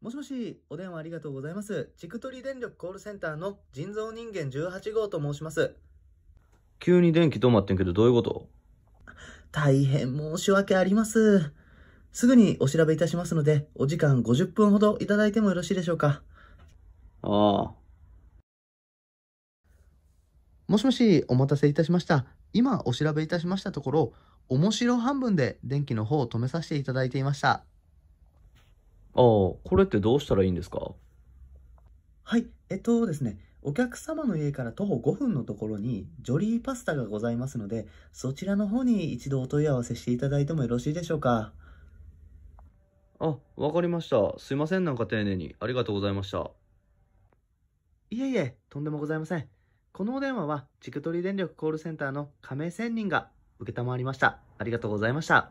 もしもし、お電話ありがとうございます。チクトリ電力コールセンターの人造人間18号と申します。急に電気止まってんけどどういうこと大変申し訳あります。すぐにお調べいたしますので、お時間50分ほどいただいてもよろしいでしょうか。ああ。もしもし、お待たせいたしました。今お調べいたしましたところ、面白半分で電気の方を止めさせていただいていました。ああ、これってどうしたらいいんですかはい、えっとですね、お客様の家から徒歩5分のところにジョリーパスタがございますので、そちらの方に一度お問い合わせしていただいてもよろしいでしょうか。あ、わかりました。すいません、なんか丁寧に。ありがとうございました。いえいえ、とんでもございません。このお電話は、ちくと電力コールセンターの亀仙人が承りました。ありがとうございました。